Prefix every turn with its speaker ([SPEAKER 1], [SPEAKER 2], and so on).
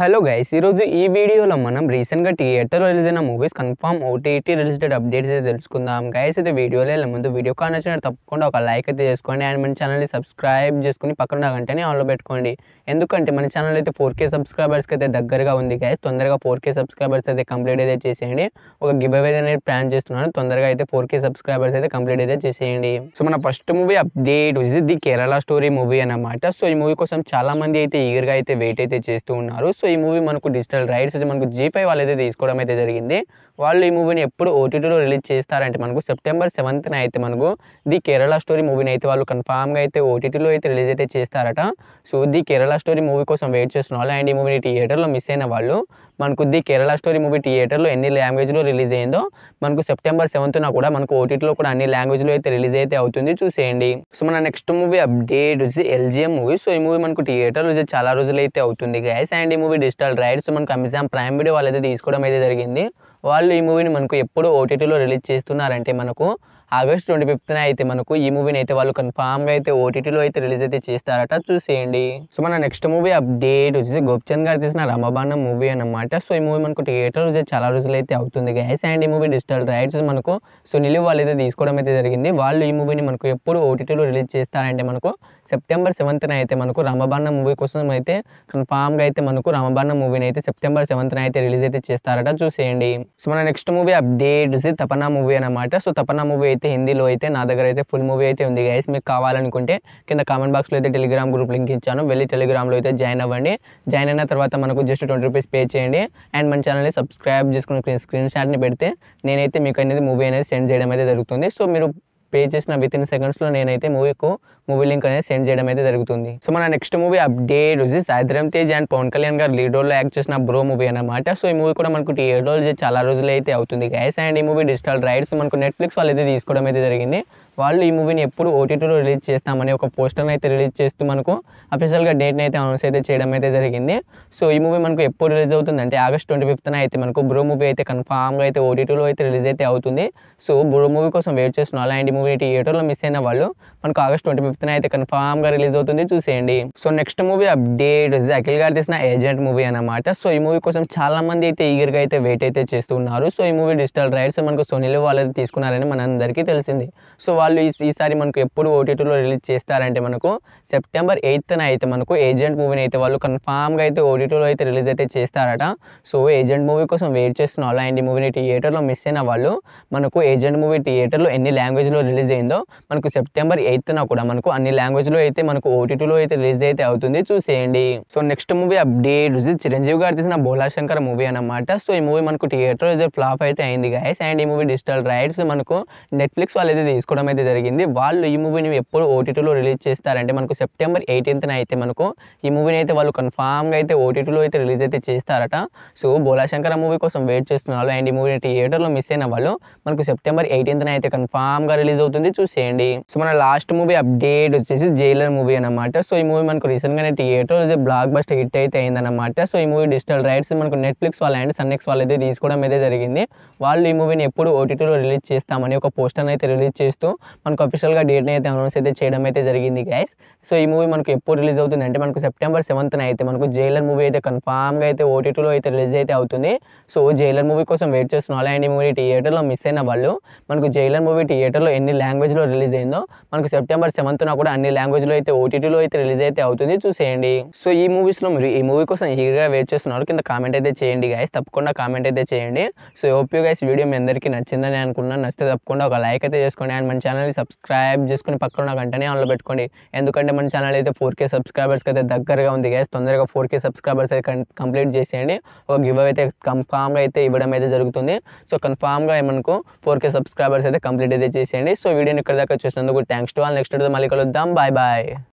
[SPEAKER 1] hello guys ఈరోజు ఈ వీడియోలో మనం రీసెంట్గా థియేటర్లో రిలీజ్ అయిన movies confirm OTT related updates అయితే తెలుసుకుందాం గైస్ అయితే వీడియోలో వెళ్ళే ముందు వీడియో కాల్ తప్పకుండా ఒక లైక్ అయితే చేసుకోండి అండ్ మన ఛానల్ని సబ్స్క్రైబ్ చేసుకుని పక్కన గంటనే ఆన్లో పెట్టుకోండి ఎందుకంటే మన ఛానల్ అయితే ఫోర్ కే సబ్స్క్రైబర్స్కి అయితే దగ్గరగా ఉంది గైస్ తొందరగా ఫోర్ కే సబ్స్క్రైబర్స్ అయితే కంప్లీట్ అయితే చేసేయండి ఒక గివ్ అవే అనేది ప్లాన్ చేస్తున్నాను తొందరగా అయితే ఫోర్ కే సబ్స్క్రైబర్స్ అయితే కంప్లీట్ అయితే చేసేయండి సో మన ఫస్ట్ మూవీ అప్డేట్ వచ్చేసి ది కేరళ స్టోరీ మూవీ అనమాట సో ఈ మూవీ కోసం చాలామంది అయితే ఈగర్గా అయితే వెయిట్ అయితే చేస్తూ ఉన్నారు సో ఈ మూవీ మనకు డిజిటల్ రైట్స్ అయితే మనకు జీపై వాళ్ళు అయితే తీసుకోవడం అయితే జరిగింది వాళ్ళు ఈ మూవీని ఎప్పుడు ఓటీటీలో రిలీజ్ చేస్తారంటే మనకు సెప్టెంబర్ సెవెంత్న అయితే మనకు ది కేరళ స్టోరీ మూవీని అయితే వాళ్ళు కన్ఫామ్గా అయితే ఓటీటీలో అయితే రిలీజ్ అయితే చేస్తారట so the Kerala story movie కోసం వెయిట్ చేస్తున్న వాళ్ళు అండ్ ఈ మూవీని థియేటర్లో మిస్ అయిన వాళ్ళు మనకు ది కేరళ స్టోరీ మూవీ థియేటర్లో ఎన్ని లాంగ్వేజ్లో రిలీజ్ అయిందో మనకు సెప్టెంబర్ సెవెంత్న కూడా మనకు ఓటీటీలో కూడా అన్ని లాంగ్వేజ్లో అయితే రిలీజ్ అయితే అవుతుంది చూసేయండి సో మన నెక్స్ట్ మూవీ అప్డేట్ వచ్చి ఎల్జిఎం మూవీ సో ఈ మూవీ మనకు థియేటర్లో చాలా రోజులు అయితే అవుతుంది గ్యాస్ అండ్ ఈ మూవీ డిజిటల్ రైడ్స్ మనకు అమెజాన్ ప్రైమ్ వీడియో అయితే తీసుకోవడం అయితే జరిగింది వాళ్ళు ఈ మూవీని మనకు ఎప్పుడు ఓటీటీలో రిలీజ్ చేస్తున్నారంటే మనకు ఆగస్ట్ ట్వంటీ ఫిఫ్త్న అయితే మనకు ఈ మూవీని అయితే వాళ్ళు కన్ఫామ్గా అయితే ఓటీటీలో అయితే రిలీజ్ అయితే చేస్తారట చూసేయండి సో మన నెక్స్ట్ మూవీ అప్డేట్ వచ్చేసి గోప్చంద్ గారు తీసిన రమబాణ మూవీ అనమాట సో ఈ మూవీ మనకు థియేటర్ చాలా రోజులు అయితే అవుతుంది గ్యాస్ అండ్ ఈ మూవీ డిజిటల్ రైట్స్ మనకు సునీల్ వాళ్ళు అయితే తీసుకోవడం అయితే జరిగింది వాళ్ళు ఈ మూవీని మనకు ఎప్పుడు ఓటీటీలో రిలీజ్ చేస్తారంటే మనకు సెప్టెంబర్ సెవెంత్న అయితే మనకు రామబాణ మూవీ కోసం అయితే కన్ఫామ్గా అయితే మనకు రామబాణ మూవీని అయితే సెప్టెంబర్ సెవెంత్న అయితే రిలీజ్ అయితే చేస్తారట చూసేయండి సో మన next movie update Tapana movie అనమాట సో తపనా మూవీ అయితే హిందీలో అయితే నా దగ్గర అయితే ఫుల్ మూవీ అయితే ఉంది గైస్ మీకు కావాలనుకుంటే కింద కామెంట్ బాక్స్లో అయితే టెలిగ్రామ్ గ్రూప్ లింక్ ఇచ్చాను వెళ్ళి టెలిగ్రామ్లో అయితే జాయిన్ అవ్వండి జాయిన్ అయిన తర్వాత మనకు జస్ట్ ట్వంటీ రూపీస్ పే చేయండి అండ్ మన ఛానల్ని సబ్స్క్రైబ్ చేసుకుని స్క్రీన్ షాట్ని పెడితే నేనైతే మీకు అనేది మూవీ అనేది సెండ్ చేయడం అయితే జరుగుతుంది సో మీరు పే చేసిన విత్ ఇన్ సెకండ్స్లో నేనైతే మూవీకు మూవీ లింక్ అనేది సెండ్ చేయడం అయితే జరుగుతుంది సో మన నెక్స్ట్ మూవీ అప్డేట్ వచ్చి సాయిధరం తేజ్ అండ్ పవన్ కళ్యాణ్ గారు లీడ్ యాక్ట్ చేసిన బ్రో మూవీ అనమాట సో ఈ మూవీ కూడా మనకు ఏడు రోజులు చాలా రోజులు అయితే అవుతుంది గైస్ అండ్ ఈ మూవీ డిజిటల్ రైట్స్ మనకు నెట్ఫ్లిక్స్ వాళ్ళు అయితే తీసుకోవడం అయితే జరిగింది వాళ్ళు ఈ మూవీని ఎప్పుడు ఓటీటీలో రిలీజ్ చేస్తామని ఒక పోస్టర్ని అయితే రిలీజ్ చేస్తూ మనకు అఫీషియల్గా డేట్ని అయితే అనౌన్స్ అయితే చేయడం అయితే జరిగింది సో ఈ మూవీ మనకు ఎప్పుడు రిలీజ్ అవుతుంది అంటే ఆగస్ట్ ట్వంటీ ఫిఫ్త్న అయితే మనకు బ్రో మూవీ అయితే కన్ఫామ్గా అయితే ఓటీటీలో అయితే రిలీజ్ అయితే అవుతుంది సో బ్రో మూవీ కోసం వెయిట్ చేస్తున్న ఈ మూవీ థియేటర్లో మిస్ అయిన వాళ్ళు మనకు ఆగస్ట్ ట్వంటీ ఫిఫ్త్న అయితే కన్ఫామ్గా రిలీజ్ అవుతుంది చూసేయండి so next movie update Akhil గారు తీసిన ఏజెంట్ మూవీ అనమాట సో ఈ మూవీ కోసం చాలా మంది అయితే ఈగర్గా అయితే వెయిట్ అయితే చేస్తున్నారు సో ఈ మూవీ డిజిటల్ రైట్స్ మనకు సోనీలో వాళ్ళు తీసుకున్నారని మనందరికీ తెలిసింది సో వాళ్ళు ఈసారి మనకు ఎప్పుడు ఓటీటీలో రిలీజ్ చేస్తారంటే మనకు సెప్టెంబర్ ఎయిత్న అయితే మనకు ఏజెంట్ మూవీని అయితే వాళ్ళు కన్ఫామ్గా అయితే ఓటీటీలో అయితే రిలీజ్ అయితే చేస్తారట సో ఏజెంట్ మూవీ కోసం వెయిట్ చేస్తున్న వాళ్ళు అండ్ ఈ మూవీని థియేటర్లో మిస్ అయిన వాళ్ళు మనకు ఏజెంట్ మూవీ థియేటర్లో ఎన్ని లాంగ్వేజ్లో రిలీజ్ అయిందో మనకు సెప్టెంబర్ ఎయిత్న కూడా మనకు అన్ని లాంగ్వేజ్లో అయితే మనకు ఓటీటీలో అయితే రిలీజ్ అయితే అవుతుంది చూసేయండి so next movie update Chiranjeevi గారు తీసిన బోలాశంకర్ మూవీ అనమాట సో ఈ మూవీ మనకు థియేటర్ ఫ్లాప్ అయితే అయింది గాయస్ అండ్ ఈ మూవీ డిజిటల్ రైట్స్ మనకు నెట్ఫ్లిక్స్ వాళ్ళు అయితే తీసుకోవడం అయితే జరిగింది వాళ్ళు ఈ మూవీని ఎప్పుడు ఓటీటీలో రిలీజ్ చేస్తారంటే మనకు సెప్టెంబర్ ఎయిటీన్త్న అయితే మనకు ఈ మూవీని అయితే వాళ్ళు కన్ఫామ్గా అయితే ఓటీటీలో అయితే రిలీజ్ అయితే చేస్తారట సో బోలాశంకర మూవీ కోసం వెయిట్ చేస్తున్నారు అండ్ ఈ మూవీ థియేటర్లో మిస్ అయిన వాళ్ళు మనకు సెప్టెంబర్ ఎయిటీన్త్న అయితే కన్ఫామ్గా రిలీజ్ అవుతుంది చూసేయండి సో మన లాస్ట్ మూవీ అప్డేట్ వచ్చేసి జైలర్ మూవీ అనమాట సో ఈ మూవీ మనకు రీసెంట్గానే థియేటర్ బ్లాక్ బస్ట్ హిట్ అయితే అయిందనమాట సో ఈ మూవీ డిజిటల్ రైట్స్ మనకు నెట్ఫ్లిక్స్ వాళ్ళ అండ్ సన్నెక్స్ వాళ్ళు అయితే తీసుకోవడం అయితే జరిగింది వాళ్ళు ఈ మూవీని ఎప్పుడు ఓటీటీలో రిలీజ్ చేస్తామని ఒక పోస్టర్ అయితే రిలీజ్ చేస్తూ మనకు అఫీషియల్గా డేట్ని అయితే అనౌన్స్ అయితే చేయడం అయితే జరిగింది గైస్ సో ఈ మూవీ మనకు ఎప్పుడు రిలీజ్ అవుతుంది అంటే మనకు సెప్టెంబర్ సెవెంత్న అయితే మనకు జైలర్ మూవీ అయితే కన్ఫామ్గా అయితే ఓటీటీలో అయితే రిలీజ్ అయితే అవుతుంది సో జైలర్ మూవీ కోసం వెయిట్ చేస్తున్న వాళ్ళు అండ్ ఈ మూవీ థియేటర్లో మిస్ అయిన వాళ్ళు మనకు జైలర్ మూవీ థియేటర్లో ఎన్ని లాంగ్వేజ్లో రిలీజ్ అయిందో మనకు సెప్టెంబర్ సెవెంత్న కూడా అన్ని లాంగ్వేజ్లో అయితే ఓటీటీలో అయితే రిలీజ్ అయితే అవుతుంది చూసేయండి సో ఈ మూవీస్లో మీరు ఈ మూవీ కోసం ఈగర్గా వెయిట్ చేస్తున్నారు కింద కామెంట్ అయితే చేయండి గాయస్ తప్పకుండా కామెంట్ అయితే చేయండి సో ఓపీ గైస్ వీడియో మీ అందరికీ నచ్చిందని అనుకున్నాను నచ్చితే తప్పకుండా ఒక లైక్ అయితే చేసుకోండి అండ్ మంచి ఛానల్ని సబ్స్క్రైబ్ చేసుకుని పక్కన ఉన్న గంటనే ఆన్లో పెట్టుకోండి ఎందుకంటే మన ఛానల్ అయితే ఫోర్ కే సబ్స్క్రైబర్స్ అయితే దగ్గరగా ఉంది గ్యాస్ తొందరగా ఫోర్ కే సబ్స్క్రైబర్స్ అయితే కంప్లీట్ చేసేయండి ఒక గివ్ అయితే కన్ఫామ్గా అయితే ఇవ్వడం అయితే జరుగుతుంది సో కన్ఫామ్గా ఏమనుకో ఫోర్ కే సబ్స్క్రైబర్స్ అయితే కంప్లీట్ అయితే చేసేయండి సో వీడియోని ఇక్కడ దాకా చూసినందుకు థ్యాంక్స్ టు ఆల్ నెక్స్ట్ మళ్ళీ కలుద్దాం బాయ్ బాయ్